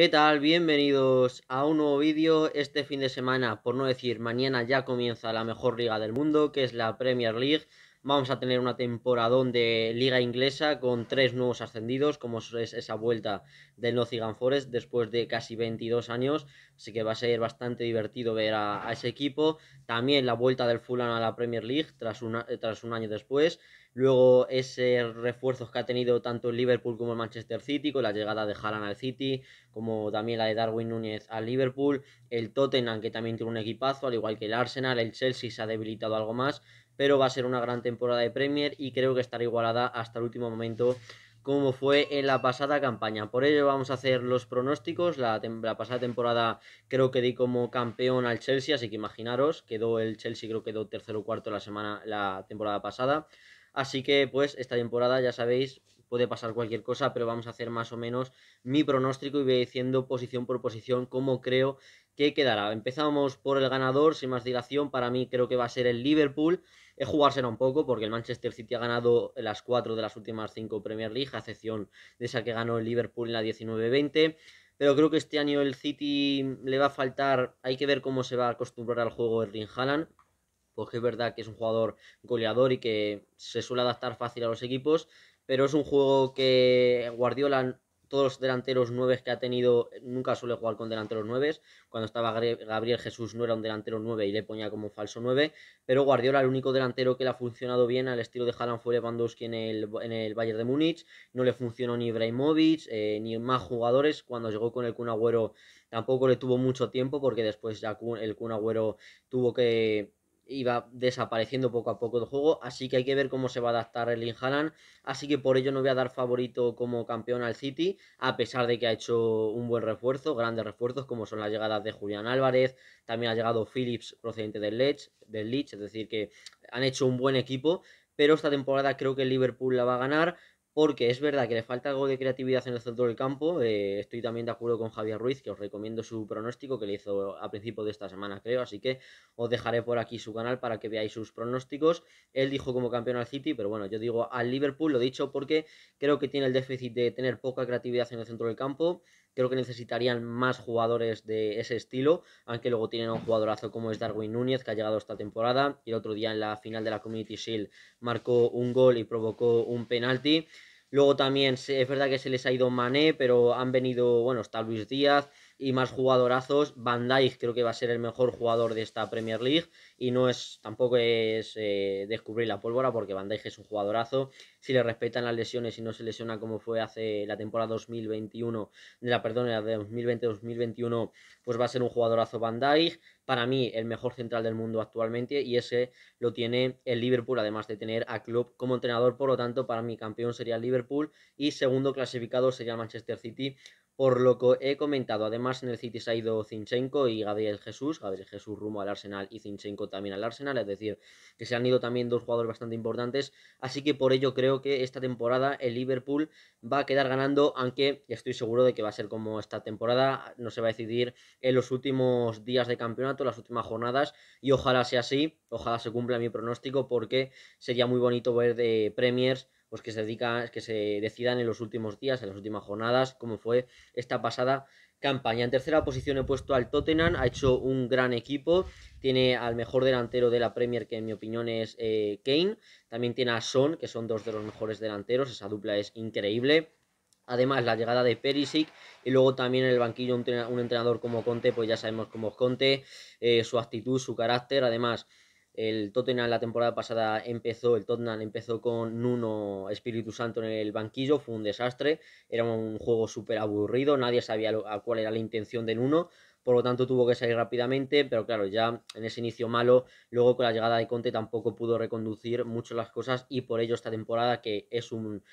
¿Qué tal? Bienvenidos a un nuevo vídeo. Este fin de semana, por no decir mañana, ya comienza la mejor liga del mundo, que es la Premier League. Vamos a tener una temporada de liga inglesa con tres nuevos ascendidos, como es esa vuelta del Nottingham Forest después de casi 22 años. Así que va a ser bastante divertido ver a, ese equipo. También la vuelta del Fulham a la Premier League tras, tras un año después. Luego esos refuerzos que ha tenido tanto el Liverpool como el Manchester City, con la llegada de Haaland al City, como también la de Darwin Núñez al Liverpool, el Tottenham que también tiene un equipazo, al igual que el Arsenal, el Chelsea se ha debilitado algo más, pero va a ser una gran temporada de Premier y creo que estará igualada hasta el último momento como fue en la pasada campaña. Por ello vamos a hacer los pronósticos. La, pasada temporada creo que di como campeón al Chelsea, así que imaginaros, quedó el Chelsea creo que quedó tercero o cuarto la semana la temporada pasada. Así que pues esta temporada ya sabéis puede pasar cualquier cosa, pero vamos a hacer más o menos mi pronóstico y voy diciendo posición por posición cómo creo que quedará. Empezamos por el ganador, sin más dilación, para mí creo que va a ser el Liverpool es jugársela un poco porque el Manchester City ha ganado las cuatro de las últimas cinco Premier League, a excepción de esa que ganó el Liverpool en la 19-20. Pero creo que este año el City le va a faltar, hay que ver cómo se va a acostumbrar al juego de Haaland, porque es verdad que es un jugador goleador y que se suele adaptar fácil a los equipos, pero es un juego que Guardiola todos los delanteros nueves que ha tenido, nunca suele jugar con delanteros nueves. Cuando estaba Gabriel Jesús no era un delantero nueve y le ponía como falso nueve. Pero Guardiola, el único delantero que le ha funcionado bien al estilo de Haaland fue Lewandowski en el, en el Bayern de Múnich. No le funcionó ni Ibrahimovic, eh, ni más jugadores. Cuando llegó con el Kun Agüero tampoco le tuvo mucho tiempo porque después ya el Kun Agüero tuvo que iba desapareciendo poco a poco del juego, así que hay que ver cómo se va a adaptar el Inhalan, así que por ello no voy a dar favorito como campeón al City, a pesar de que ha hecho un buen refuerzo, grandes refuerzos como son las llegadas de Julián Álvarez, también ha llegado Phillips procedente del Leeds, del Leeds, es decir que han hecho un buen equipo, pero esta temporada creo que el Liverpool la va a ganar, porque es verdad que le falta algo de creatividad en el centro del campo. Eh, estoy también de acuerdo con Javier Ruiz, que os recomiendo su pronóstico que le hizo a principio de esta semana, creo. Así que os dejaré por aquí su canal para que veáis sus pronósticos. Él dijo como campeón al City, pero bueno, yo digo al Liverpool, lo dicho porque creo que tiene el déficit de tener poca creatividad en el centro del campo. Creo que necesitarían más jugadores de ese estilo, aunque luego tienen un jugadorazo como es Darwin Núñez, que ha llegado esta temporada y el otro día en la final de la Community Shield marcó un gol y provocó un penalti. Luego también es verdad que se les ha ido Mané, pero han venido, bueno, está Luis Díaz, y más jugadorazos. Van Dijk creo que va a ser el mejor jugador de esta Premier League y no es tampoco es eh, descubrir la pólvora porque Van Dijk es un jugadorazo. Si le respetan las lesiones y no se lesiona como fue hace la temporada 2021, la perdón, de 2020-2021, pues va a ser un jugadorazo Van Dijk. Para mí el mejor central del mundo actualmente y ese lo tiene el Liverpool además de tener a Klopp como entrenador, por lo tanto para mí campeón sería el Liverpool y segundo clasificado sería el Manchester City por lo que he comentado, además en el City se ha ido Zinchenko y Gabriel Jesús, Gabriel Jesús rumbo al Arsenal y Zinchenko también al Arsenal, es decir, que se han ido también dos jugadores bastante importantes, así que por ello creo que esta temporada el Liverpool va a quedar ganando, aunque estoy seguro de que va a ser como esta temporada, no se va a decidir en los últimos días de campeonato, las últimas jornadas, y ojalá sea así, ojalá se cumpla mi pronóstico, porque sería muy bonito ver de Premiers pues que se dedican, que se decidan en los últimos días, en las últimas jornadas, como fue esta pasada campaña. En tercera posición he puesto al Tottenham, ha hecho un gran equipo, tiene al mejor delantero de la Premier, que en mi opinión es eh, Kane, también tiene a Son, que son dos de los mejores delanteros, esa dupla es increíble. Además, la llegada de Perisic y luego también en el banquillo un, entrenador como Conte, pues ya sabemos cómo es Conte, eh, su actitud, su carácter, además el Tottenham la temporada pasada empezó, el Tottenham empezó con Nuno Espíritu Santo en el banquillo, fue un desastre, era un juego súper aburrido, nadie sabía a cuál era la intención de Nuno, por lo tanto tuvo que salir rápidamente, pero claro, ya en ese inicio malo, luego con la llegada de Conte tampoco pudo reconducir mucho las cosas y por ello esta temporada que es un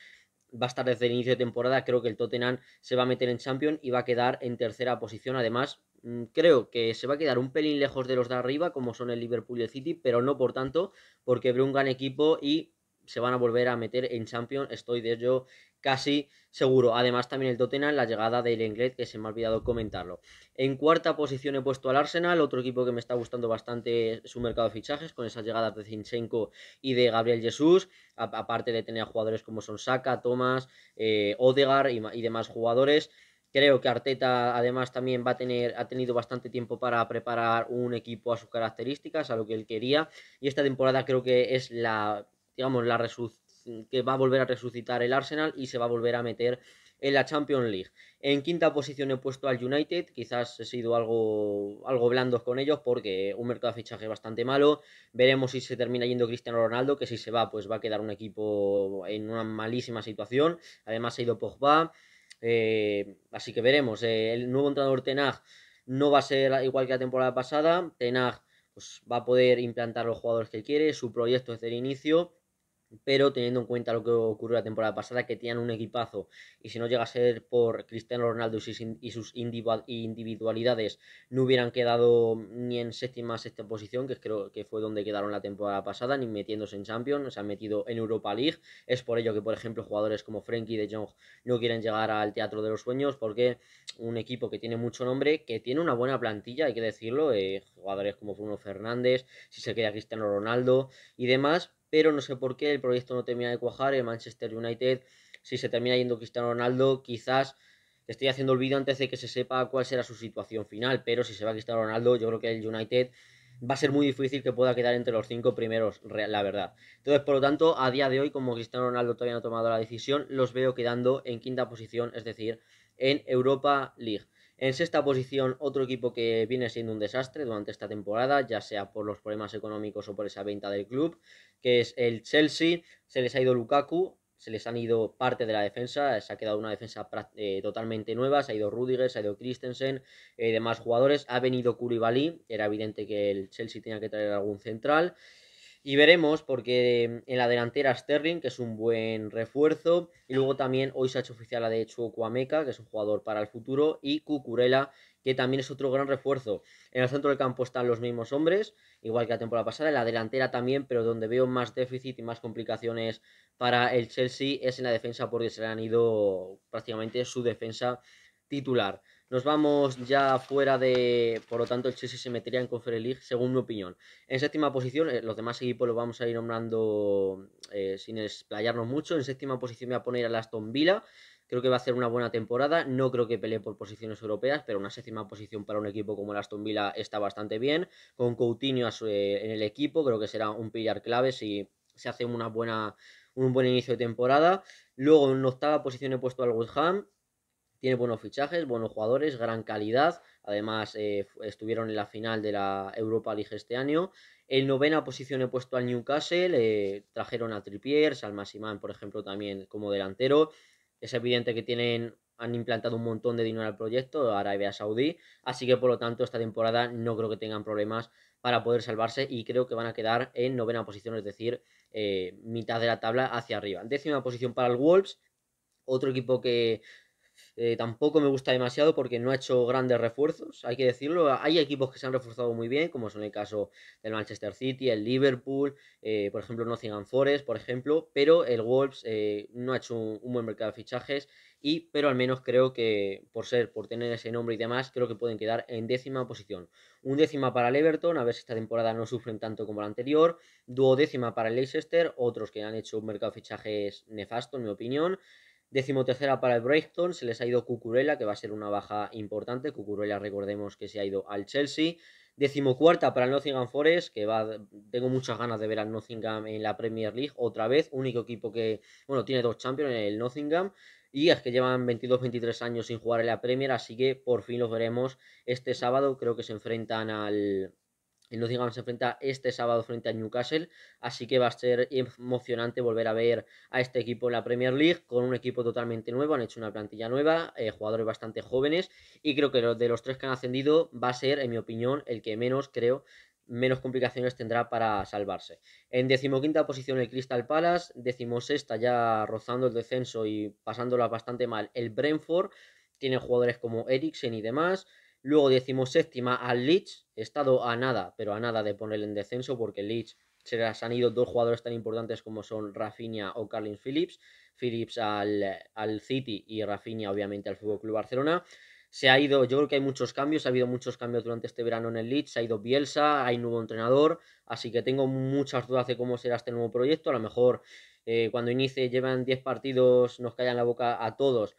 va a estar desde el inicio de temporada. Creo que el Tottenham se va a meter en Champions y va a quedar en tercera posición. Además, mm, creo que se va a quedar un pelín lejos de los de arriba, como son el Liverpool y el City, pero no por tanto, porque Brungan un equipo y se van a volver a meter en Champions, estoy de ello casi seguro. Además también el Tottenham, la llegada del inglés que se me ha olvidado comentarlo. En cuarta posición he puesto al Arsenal, otro equipo que me está gustando bastante su mercado de fichajes, con esas llegadas de Zinchenko y de Gabriel Jesús, aparte de tener jugadores como son Saka, Thomas, eh, Odegaard y, y demás jugadores. Creo que Arteta además también va a tener, ha tenido bastante tiempo para preparar un equipo a sus características, a lo que él quería. Y esta temporada creo que es la digamos, la que va a volver a resucitar el Arsenal y se va a volver a meter en la Champions League. En quinta posición he puesto al United, quizás he sido algo, algo blandos con ellos porque un mercado de fichaje bastante malo. Veremos si se termina yendo Cristiano Ronaldo, que si se va, pues va a quedar un equipo en una malísima situación. Además, ha ido Pogba. Eh, así que veremos. Eh, el nuevo entrenador Tenag no va a ser igual que la temporada pasada. Tenag pues, va a poder implantar los jugadores que quiere, su proyecto desde el inicio pero teniendo en cuenta lo que ocurrió la temporada pasada, que tenían un equipazo, y si no llega a ser por Cristiano Ronaldo y sus individualidades, no hubieran quedado ni en séptima, sexta posición, que creo que fue donde quedaron la temporada pasada, ni metiéndose en Champions, se han metido en Europa League. Es por ello que, por ejemplo, jugadores como Frenkie de Jong no quieren llegar al Teatro de los Sueños, porque un equipo que tiene mucho nombre, que tiene una buena plantilla, hay que decirlo, eh, jugadores como Bruno Fernández, si se queda Cristiano Ronaldo y demás, pero no sé por qué el proyecto no termina de cuajar. El Manchester United, si se termina yendo Cristiano Ronaldo, quizás estoy haciendo olvido antes de que se sepa cuál será su situación final, pero si se va Cristiano Ronaldo, yo creo que el United va a ser muy difícil que pueda quedar entre los cinco primeros, la verdad. Entonces, por lo tanto, a día de hoy, como Cristiano Ronaldo todavía no ha tomado la decisión, los veo quedando en quinta posición, es decir, en Europa League. En sexta posición, otro equipo que viene siendo un desastre durante esta temporada, ya sea por los problemas económicos o por esa venta del club, que es el Chelsea. Se les ha ido Lukaku, se les han ido parte de la defensa, se ha quedado una defensa eh, totalmente nueva, se ha ido Rudiger, se ha ido Christensen, y eh, demás jugadores, ha venido Koulibaly, era evidente que el Chelsea tenía que traer algún central, y veremos, porque mm, en la delantera Sterling, que es un buen refuerzo, y luego también hoy se ha hecho oficial la de que es un jugador para el futuro, y Cucurella, que también es otro gran refuerzo. En el centro del campo están los mismos hombres, igual que la temporada pasada, en la delantera también, pero donde veo más déficit y más complicaciones para el Chelsea es en la defensa, porque se le han ido prácticamente su defensa titular. Nos vamos ya fuera de. Por lo tanto, el Chelsea se metería en Conference League, según mi opinión. En séptima posición, eh, los demás equipos los vamos a ir nombrando eh, sin explayarnos mucho. En séptima posición voy a poner a Aston Villa. Creo que va a hacer una buena temporada. No creo que pelee por posiciones europeas, pero una séptima posición para un equipo como Aston Villa está bastante bien. Con Coutinho eh, en el equipo, creo que será un pillar clave si se hace una buena, un buen inicio de temporada. Luego en octava posición he puesto al West tiene buenos fichajes, buenos jugadores, gran calidad. Además, eh, estuvieron en la final de la Europa League este año. En novena posición he puesto al Newcastle, eh, trajeron a Trippier, Salmasimán, por ejemplo, también como delantero. Es evidente que tienen, han implantado un montón de dinero al proyecto, Arabia Saudí, así que por lo tanto esta temporada no creo que tengan problemas para poder salvarse y creo que van a quedar en novena posición, es decir, eh, mitad de la tabla hacia arriba. Décima posición para el Wolves, otro equipo que eh, tampoco me gusta demasiado porque no ha hecho grandes refuerzos, hay que decirlo. Hay equipos que se han reforzado muy bien, como son el caso del Manchester City, el Liverpool, eh, por ejemplo, Nottingham Forest, por ejemplo, pero el Wolves eh, no ha hecho un, buen mercado de fichajes. Y, pero al menos creo que por ser, por tener ese nombre y demás, creo que pueden quedar en décima posición. Un décima para el Everton, a ver si esta temporada no sufren tanto como la anterior. Duodécima para el Leicester, otros que han hecho un mercado de fichajes nefasto, en mi opinión. Decimotercera para el Brighton, se les ha ido Cucurella, que va a ser una baja importante. Cucurella, recordemos que se ha ido al Chelsea. Decimocuarta para el Nottingham Forest, que va, tengo muchas ganas de ver al Nottingham en la Premier League, otra vez, único equipo que, bueno, tiene dos Champions, en el Nottingham, y es que llevan 22-23 años sin jugar en la Premier, así que por fin los veremos este sábado, creo que se enfrentan al, el Nottingham se enfrenta este sábado frente a Newcastle, así que va a ser emocionante volver a ver a este equipo en la Premier League con un equipo totalmente nuevo, han hecho una plantilla nueva, eh, jugadores bastante jóvenes y creo que de los tres que han ascendido va a ser, en mi opinión, el que menos creo menos complicaciones tendrá para salvarse. En decimoquinta posición el Crystal Palace, decimosexta ya rozando el descenso y pasándola bastante mal el Brentford, tiene jugadores como Eriksen y demás, Luego decimoséptima al Leeds, he estado a nada, pero a nada de ponerle en descenso porque Leeds se han ido dos jugadores tan importantes como son Rafinha o Carlin Phillips. Phillips al, al City y Rafinha obviamente al Fútbol Club Barcelona. Se ha ido, yo creo que hay muchos cambios, ha habido muchos cambios durante este verano en el Leeds, se ha ido Bielsa, hay nuevo entrenador, así que tengo muchas dudas de cómo será este nuevo proyecto. A lo mejor eh, cuando inicie llevan 10 partidos, nos callan la boca a todos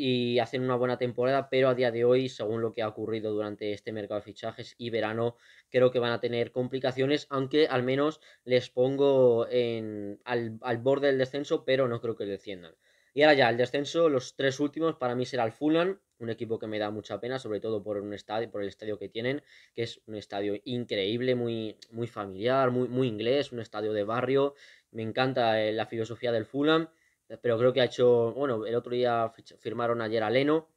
y hacen una buena temporada, pero a día de hoy, según lo que ha ocurrido durante este mercado de fichajes y verano, creo que van a tener complicaciones, aunque al menos les pongo al, borde del descenso, pero no creo que desciendan. Y ahora ya, el descenso, los tres últimos, para mí será el Fulham, un equipo que me da mucha pena, sobre todo por un estadio, por el estadio que tienen, que es un estadio increíble, muy, muy familiar, muy, muy inglés, un estadio de barrio. Me encanta eh, la filosofía del Fulham pero creo que ha hecho, bueno, el otro día firmaron ayer a Leno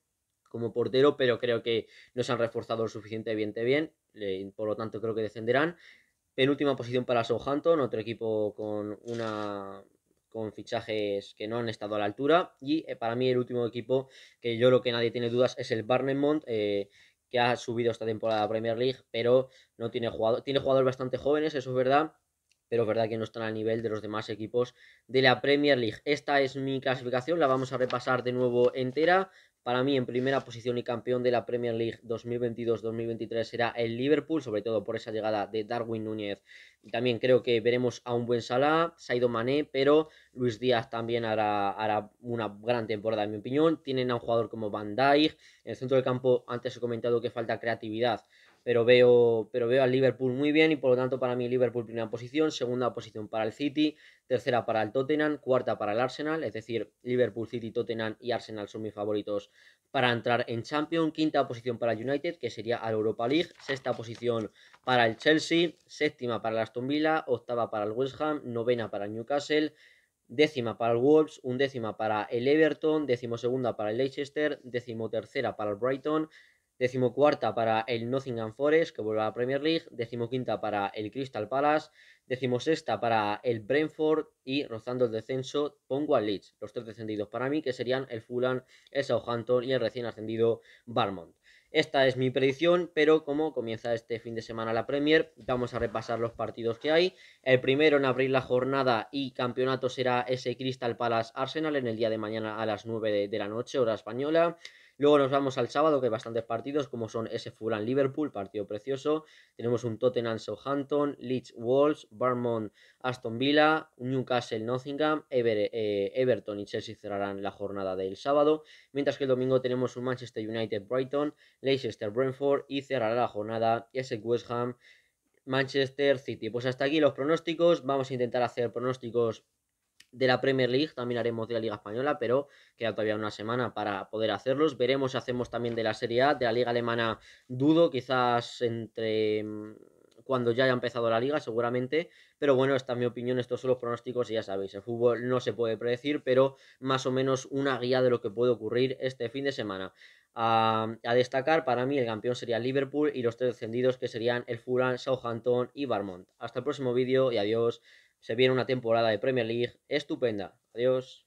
como portero, pero creo que no se han reforzado lo suficientemente bien, por lo tanto creo que descenderán. Penúltima posición para Southampton, otro equipo con una con fichajes que no han estado a la altura y eh, para mí el último equipo que yo lo que nadie tiene dudas es el Barnemont eh, que ha subido esta temporada a Premier League pero no tiene jugador tiene jugadores bastante jóvenes eso es verdad pero es verdad que no están al nivel de los demás equipos de la Premier League. Esta es mi clasificación, la vamos a repasar de nuevo entera. Para mí, en primera posición y campeón de la Premier League 2022-2023 será el Liverpool, sobre todo por esa llegada de Darwin Núñez. también creo que veremos a un buen Salah, Saido Mané, pero Luis Díaz también hará, hará una gran temporada, en mi opinión. Tienen a un jugador como Van Dijk. En el centro del campo, antes he comentado que falta creatividad pero veo, pero veo al Liverpool muy bien y por lo tanto para mí Liverpool primera posición, segunda posición para el City, tercera para el Tottenham, cuarta para el Arsenal, es decir, Liverpool, City, Tottenham y Arsenal son mis favoritos para entrar en Champions, quinta posición para el United, que sería al Europa League, sexta posición para el Chelsea, séptima para el Aston Villa, octava para el West Ham, novena para el Newcastle, décima para el Wolves, undécima para el Everton, decimosegunda para el Leicester, decimotercera para el Brighton, decimocuarta para el Nottingham Forest, que vuelve a la Premier League, decimoquinta para el Crystal Palace, decimosexta para el Brentford y rozando el descenso pongo al Leeds, los tres descendidos para mí, que serían el Fulham, el Southampton y el recién ascendido Barmont. Esta es mi predicción, pero como comienza este fin de semana la Premier, vamos a repasar los partidos que hay. El primero en abrir la jornada y campeonato será ese Crystal Palace Arsenal en el día de mañana a las 9 de la noche, hora española. Luego nos vamos al sábado, que hay bastantes partidos, como son ese Fulham Liverpool, partido precioso. Tenemos un Tottenham Southampton, Leeds Wolves, Barmont Aston Villa, Newcastle Nottingham, eh, Everton y Chelsea cerrarán la jornada del sábado. Mientras que el domingo tenemos un Manchester United Brighton, Leicester Brentford y cerrará la jornada ese West Ham. Manchester City. Pues hasta aquí los pronósticos. Vamos a intentar hacer pronósticos de la Premier League, también haremos de la Liga Española, pero queda todavía una semana para poder hacerlos. Veremos si hacemos también de la Serie A, de la Liga Alemana dudo, quizás entre mm, cuando ya haya empezado la liga, seguramente. Pero bueno, esta es mi opinión, estos son los pronósticos y ya sabéis, el fútbol no se puede predecir, pero más o menos una guía de lo que puede ocurrir este fin de semana. A, destacar, para mí el campeón sería Liverpool y los tres descendidos que serían el Fulham, Southampton y Barmont. Hasta el próximo vídeo y adiós. Se viene una temporada de Premier League estupenda. Adiós.